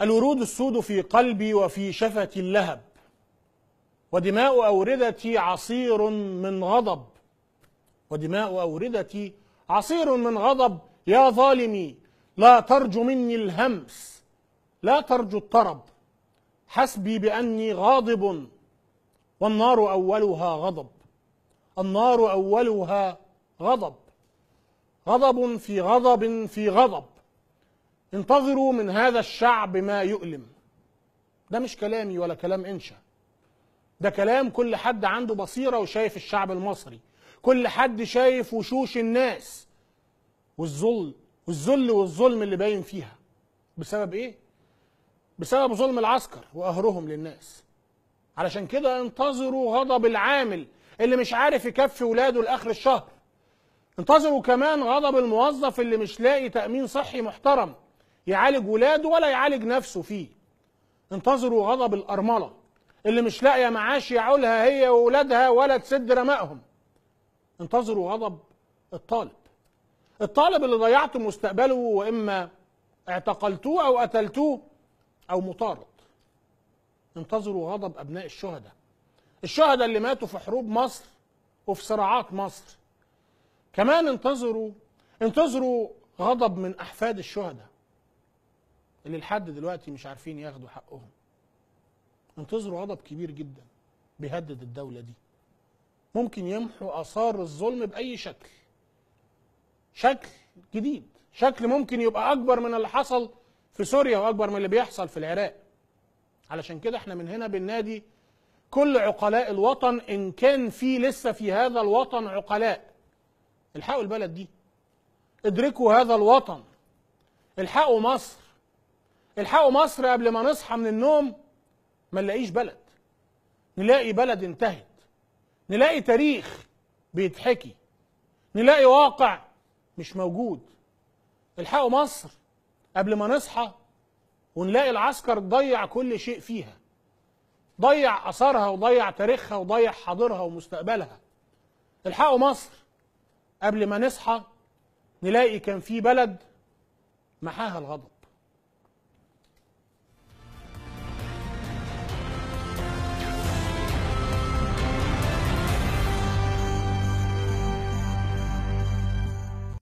الورود السود في قلبي وفي شفتي اللهب ودماء أوردتي عصير من غضب ودماء أوردتي عصير من غضب يا ظالمي لا ترجو مني الهمس لا ترجو الطرب حسبي بأني غاضب والنار أولها غضب النار أولها غضب غضب في غضب في غضب انتظروا من هذا الشعب ما يؤلم ده مش كلامي ولا كلام انشا ده كلام كل حد عنده بصيره وشايف الشعب المصري كل حد شايف وشوش الناس والذل والذل والظلم اللي باين فيها بسبب ايه بسبب ظلم العسكر وقهرهم للناس علشان كده انتظروا غضب العامل اللي مش عارف يكفي ولاده لاخر الشهر انتظروا كمان غضب الموظف اللي مش لاقي تامين صحي محترم يعالج ولاده ولا يعالج نفسه فيه انتظروا غضب الأرملة اللي مش لاقية معاش يعولها هي وولادها ولا تسد رمائهم انتظروا غضب الطالب الطالب اللي ضيعتم مستقبله وإما اعتقلتوه أو قتلتوه أو مطارد انتظروا غضب أبناء الشهداء الشهداء اللي ماتوا في حروب مصر وفي صراعات مصر كمان انتظروا انتظروا غضب من أحفاد الشهداء اللي لحد دلوقتي مش عارفين ياخدوا حقهم انتظروا غضب كبير جدا بيهدد الدولة دي ممكن يمحوا آثار الظلم بأي شكل شكل جديد شكل ممكن يبقى أكبر من اللي حصل في سوريا وأكبر من اللي بيحصل في العراق علشان كده احنا من هنا بالنادي كل عقلاء الوطن إن كان في لسه في هذا الوطن عقلاء الحقوا البلد دي ادركوا هذا الوطن الحقوا مصر الحقوا مصر قبل ما نصحى من النوم ما نلاقيش بلد نلاقي بلد انتهت نلاقي تاريخ بيتحكي نلاقي واقع مش موجود الحقوا مصر قبل ما نصحى ونلاقي العسكر ضيع كل شيء فيها ضيع اثارها وضيع تاريخها وضيع حاضرها ومستقبلها الحقوا مصر قبل ما نصحى نلاقي كان في بلد محاها الغضب